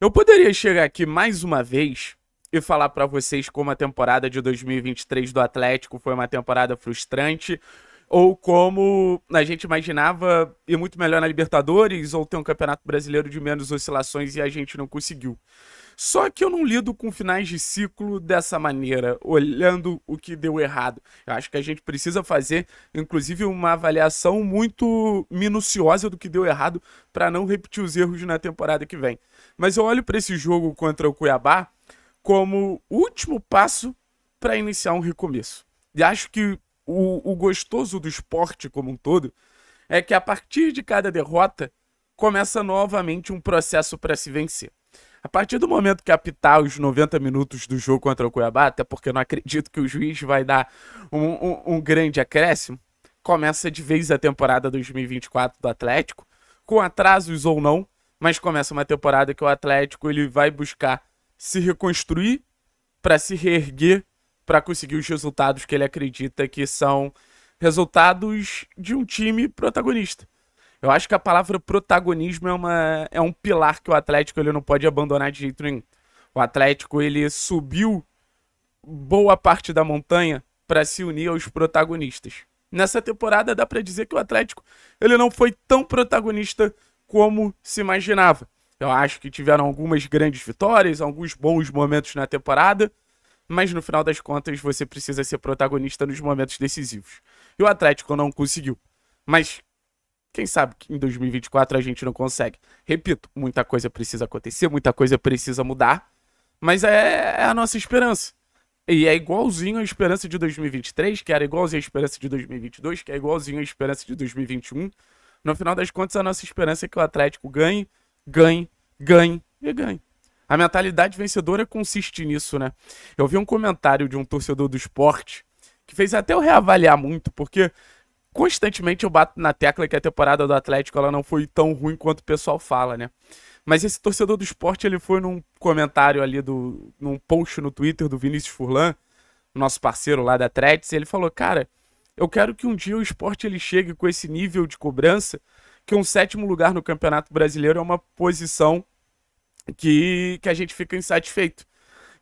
Eu poderia chegar aqui mais uma vez e falar para vocês como a temporada de 2023 do Atlético foi uma temporada frustrante, ou como a gente imaginava ir muito melhor na Libertadores, ou ter um Campeonato Brasileiro de menos oscilações e a gente não conseguiu. Só que eu não lido com finais de ciclo dessa maneira, olhando o que deu errado. Eu acho que a gente precisa fazer, inclusive, uma avaliação muito minuciosa do que deu errado para não repetir os erros na temporada que vem. Mas eu olho para esse jogo contra o Cuiabá como último passo para iniciar um recomeço. E acho que o, o, gostoso do esporte como um todo é que a partir de cada derrota começa novamente um processo para se vencer. A partir do momento que apitar os 90 minutos do jogo contra o Cuiabá, até porque não acredito que o juiz vai dar um, um, um grande acréscimo, começa de vez a temporada 2024 do Atlético, com atrasos ou não, mas começa uma temporada que o Atlético ele vai buscar se reconstruir para se reerguer, para conseguir os resultados que ele acredita que são resultados de um time protagonista. Eu acho que a palavra protagonismo é, uma, é um pilar que o Atlético ele não pode abandonar de jeito nenhum. O Atlético ele subiu boa parte da montanha para se unir aos protagonistas. Nessa temporada dá para dizer que o Atlético ele não foi tão protagonista como se imaginava. Eu acho que tiveram algumas grandes vitórias, alguns bons momentos na temporada, mas no final das contas você precisa ser protagonista nos momentos decisivos. E o Atlético não conseguiu. Mas quem sabe que em 2024 a gente não consegue. Repito, muita coisa precisa acontecer, muita coisa precisa mudar, mas é, é a nossa esperança. E é igualzinho a esperança de 2023, que era igualzinho a esperança de 2022, que é igualzinho a esperança de 2021. No final das contas, a nossa esperança é que o Atlético ganhe, ganhe, ganhe e ganhe. A mentalidade vencedora consiste nisso, né? Eu vi um comentário de um torcedor do esporte que fez até eu reavaliar muito, porque constantemente eu bato na tecla que a temporada do Atlético ela não foi tão ruim quanto o pessoal fala, né? Mas esse torcedor do esporte, ele foi num comentário ali, do, num post no Twitter do Vinícius Furlan, nosso parceiro lá da Threads, ele falou, cara, eu quero que um dia o esporte ele chegue com esse nível de cobrança, que um sétimo lugar no Campeonato Brasileiro é uma posição que, que a gente fica insatisfeito.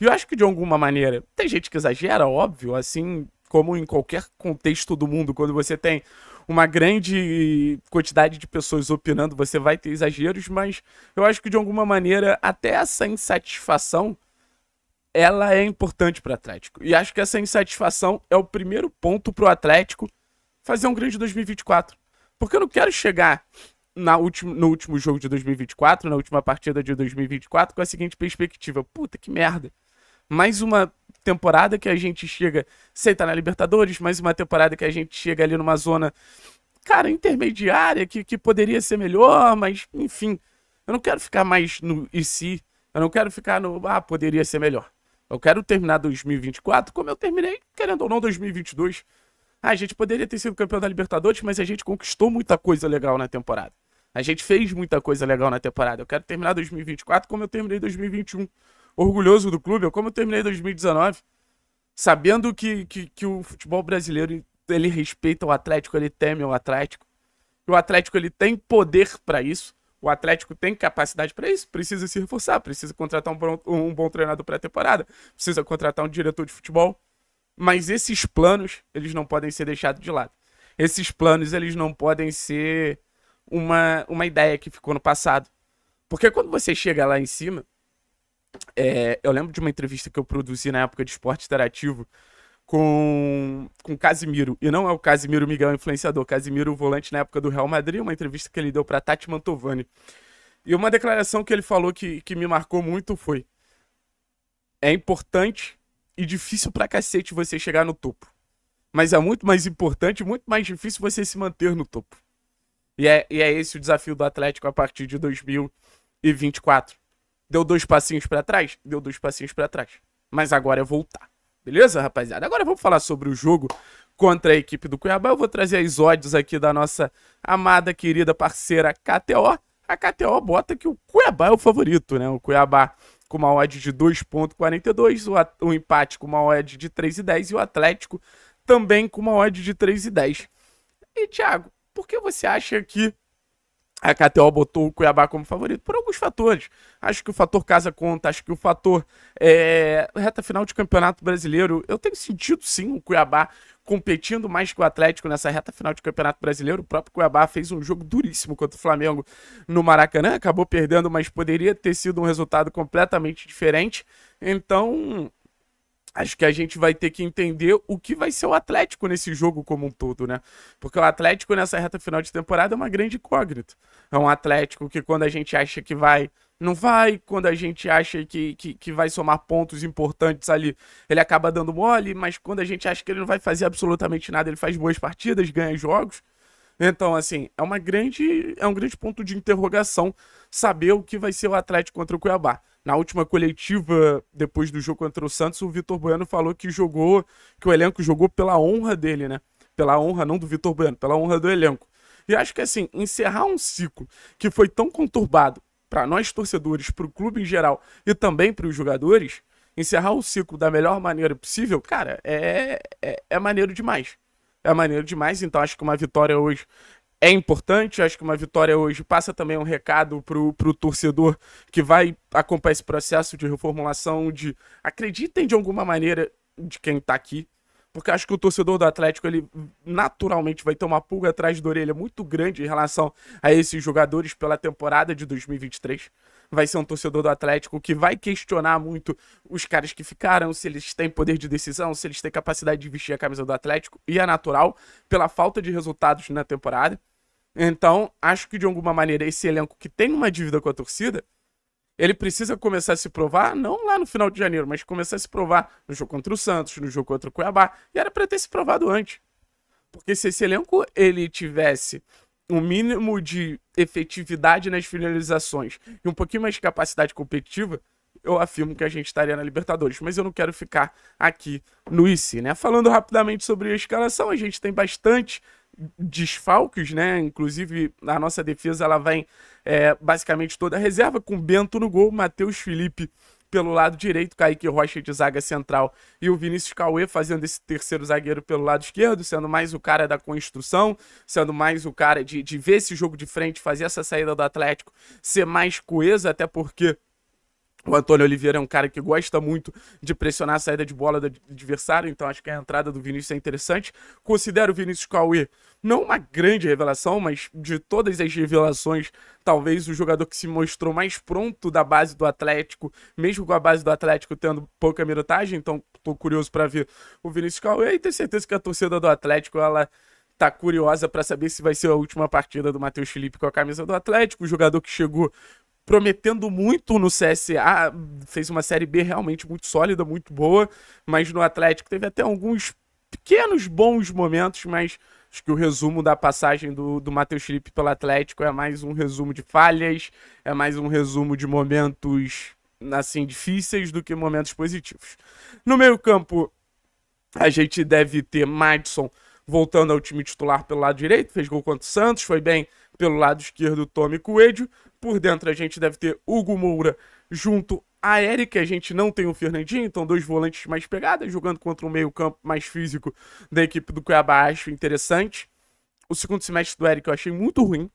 E eu acho que de alguma maneira, tem gente que exagera, óbvio, assim, como em qualquer contexto do mundo, quando você tem uma grande quantidade de pessoas opinando, você vai ter exageros, mas eu acho que de alguma maneira até essa insatisfação ela é importante para o Atlético. E acho que essa insatisfação é o primeiro ponto para o Atlético fazer um grande 2024. Porque eu não quero chegar na última, no último jogo de 2024, na última partida de 2024, com a seguinte perspectiva: puta que merda. Mais uma temporada que a gente chega sem tá na Libertadores, mas uma temporada que a gente chega ali numa zona, cara, intermediária, que, que poderia ser melhor, mas enfim. Eu não quero ficar mais no e se, eu não quero ficar no ah, poderia ser melhor. Eu quero terminar 2024 como eu terminei, querendo ou não, 2022. Ah, a gente poderia ter sido campeão da Libertadores, mas a gente conquistou muita coisa legal na temporada. A gente fez muita coisa legal na temporada. Eu quero terminar 2024 como eu terminei 2021 orgulhoso do clube. como eu terminei 2019, sabendo que, que, que o futebol brasileiro ele respeita o Atlético, ele teme o Atlético. O Atlético ele tem poder para isso. O Atlético tem capacidade para isso, precisa se reforçar, precisa contratar um bom, um bom treinador pré-temporada, precisa contratar um diretor de futebol. Mas esses planos, eles não podem ser deixados de lado. Esses planos, eles não podem ser uma, uma ideia que ficou no passado. Porque quando você chega lá em cima, é, eu lembro de uma entrevista que eu produzi na época de esporte interativo com, com Casimiro. E não é o Casimiro Miguel influenciador, Casimiro volante na época do Real Madrid, uma entrevista que ele deu para Tati Mantovani. E uma declaração que ele falou que, que me marcou muito foi: É importante e difícil pra cacete você chegar no topo. Mas é muito mais importante, muito mais difícil você se manter no topo. E é, e é esse o desafio do Atlético a partir de 2024. Deu dois passinhos para trás? Deu dois passinhos para trás. Mas agora é voltar. Beleza, rapaziada? Agora vamos falar sobre o jogo contra a equipe do Cuiabá. Eu vou trazer as odds aqui da nossa amada, querida parceira KTO. A KTO bota que o Cuiabá é o favorito, né? O Cuiabá com uma odd de 2.42, o, o empate com uma odd de 3.10 e o Atlético também com uma odd de 3.10. E, Thiago, por que você acha que a KTO botou o Cuiabá como favorito por alguns fatores. Acho que o fator casa conta, acho que o fator é, reta final de campeonato brasileiro. Eu tenho sentido sim o Cuiabá competindo mais que o Atlético nessa reta final de campeonato brasileiro. O próprio Cuiabá fez um jogo duríssimo contra o Flamengo no Maracanã, acabou perdendo, mas poderia ter sido um resultado completamente diferente. Então, acho que a gente vai ter que entender o que vai ser o Atlético nesse jogo como um todo, né? Porque o Atlético nessa reta final de temporada é uma grande incógnita. É um Atlético que quando a gente acha que vai, não vai. Quando a gente acha que, que, que vai somar pontos importantes ali, ele acaba dando mole. Mas quando a gente acha que ele não vai fazer absolutamente nada, ele faz boas partidas, ganha jogos. Então, assim, é uma grande, é um grande ponto de interrogação saber o que vai ser o Atlético contra o Cuiabá. Na última coletiva, depois do jogo contra o Santos, o Vitor Bueno falou que jogou, que o elenco jogou pela honra dele, né? Pela honra não do Vitor Bueno, pela honra do elenco. E acho que assim, encerrar um ciclo que foi tão conturbado para nós torcedores, para o clube em geral e também para os jogadores, encerrar o ciclo da melhor maneira possível, cara, é, é, é maneiro demais é maneiro demais. Então acho que uma vitória hoje é importante. Acho que uma vitória hoje passa também um recado pro, pro torcedor que vai acompanhar esse processo de reformulação, de acreditem de alguma maneira de quem tá aqui. Porque acho que o torcedor do Atlético, ele naturalmente vai ter uma pulga atrás da orelha muito grande em relação a esses jogadores pela temporada de 2023 vai ser um torcedor do Atlético que vai questionar muito os caras que ficaram, se eles têm poder de decisão, se eles têm capacidade de vestir a camisa do Atlético, e é natural, pela falta de resultados na temporada. Então, acho que de alguma maneira esse elenco que tem uma dívida com a torcida, ele precisa começar a se provar, não lá no final de janeiro, mas começar a se provar no jogo contra o Santos, no jogo contra o Cuiabá, e era para ter se provado antes. Porque se esse elenco ele tivesse um mínimo de efetividade nas finalizações e um pouquinho mais de capacidade competitiva, eu afirmo que a gente estaria na Libertadores, mas eu não quero ficar aqui no IC, né? Falando rapidamente sobre a escalação, a gente tem bastante desfalques, né? Inclusive, a nossa defesa ela vem é, basicamente toda reserva, com Bento no gol, Matheus Felipe pelo lado direito, Kaique Rocha de zaga central e o Vinícius Cauê fazendo esse terceiro zagueiro pelo lado esquerdo, sendo mais o cara da construção, sendo mais o cara de, de ver esse jogo de frente, fazer essa saída do Atlético ser mais coesa, até porque o Antônio Oliveira é um cara que gosta muito de pressionar a saída de bola do adversário, então acho que a entrada do Vinícius é interessante. Considero o Vinícius Cauê não uma grande revelação, mas de todas as revelações, talvez o jogador que se mostrou mais pronto da base do Atlético, mesmo com a base do Atlético tendo pouca minutagem, então estou curioso para ver o Vinícius Cauê e tenho certeza que a torcida do Atlético, ela tá curiosa para saber se vai ser a última partida do Matheus Felipe com a camisa do Atlético, o jogador que chegou prometendo muito no CSA, fez uma Série B realmente muito sólida, muito boa, mas no Atlético teve até alguns pequenos bons momentos, mas acho que o resumo da passagem do, do Matheus Felipe pelo Atlético é mais um resumo de falhas, é mais um resumo de momentos assim difíceis do que momentos positivos. No meio-campo, a gente deve ter Madison voltando ao time titular pelo lado direito, fez gol contra o Santos, foi bem pelo lado esquerdo, Tommy Coelho. Por dentro, a gente deve ter Hugo Moura junto a Erika. A gente não tem o Fernandinho, então dois volantes mais pegadas, jogando contra um meio-campo mais físico da equipe do Cuiabá. Acho interessante. O segundo semestre do Eric eu achei muito ruim.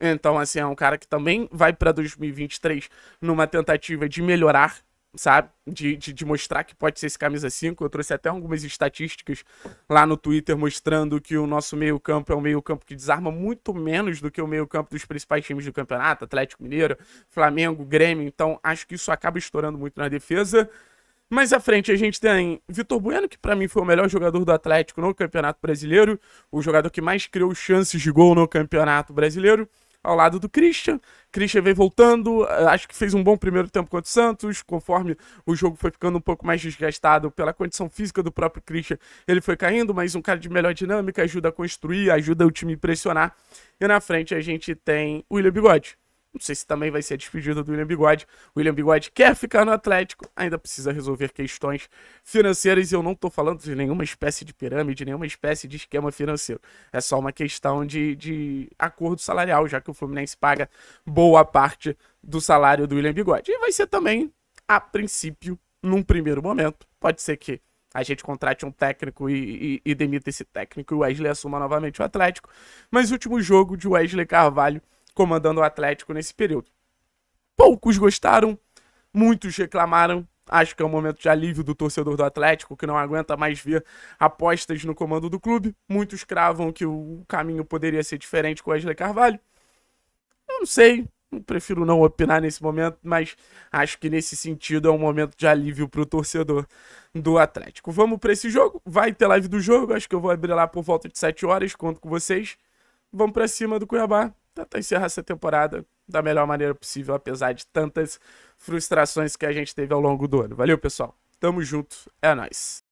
Então, assim, é um cara que também vai para 2023 numa tentativa de melhorar sabe? De, de, de, mostrar que pode ser esse camisa 5. Eu trouxe até algumas estatísticas lá no Twitter mostrando que o nosso meio-campo é um meio-campo que desarma muito menos do que o meio-campo dos principais times do campeonato Atlético Mineiro, Flamengo, Grêmio. Então acho que isso acaba estourando muito na defesa. Mais à frente a gente tem Vitor Bueno, que para mim foi o melhor jogador do Atlético no Campeonato Brasileiro, o jogador que mais criou chances de gol no Campeonato Brasileiro ao lado do Christian. Christian vem voltando, eh, acho que fez um bom primeiro tempo contra o Santos, conforme o jogo foi ficando um pouco mais desgastado pela condição física do próprio Christian, ele foi caindo, mas um cara de melhor dinâmica ajuda a construir, ajuda o time a impressionar. E na frente a gente tem o William Bigode. Não sei se também vai ser a despedida do William Bigode. O William Bigode quer ficar no Atlético, ainda precisa resolver questões financeiras. E eu não estou falando de nenhuma espécie de pirâmide, nenhuma espécie de esquema financeiro. É só uma questão de, de acordo salarial, já que o Fluminense paga boa parte do salário do William Bigode. E vai ser também, a princípio, num primeiro momento. Pode ser que a gente contrate um técnico e, e, e demita esse técnico e o Wesley assuma novamente o Atlético. Mas o último jogo de Wesley Carvalho comandando o Atlético nesse período. Poucos gostaram, muitos reclamaram. Acho que é um momento de alívio do torcedor do Atlético, que não aguenta mais ver apostas no comando do clube. Muitos cravam que o caminho poderia ser diferente com o Wesley Carvalho. Eu não sei, prefiro não opinar nesse momento, mas acho que nesse sentido é um momento de alívio para o torcedor do Atlético. Vamos para esse jogo, vai ter live do jogo, acho que eu vou abrir lá por volta de 7 horas, conto com vocês. Vamos para cima do Cuiabá, tentar encerrar essa temporada da melhor maneira possível, apesar de tantas frustrações que a gente teve ao longo do ano. Valeu, pessoal. Tamo junto. É nóis.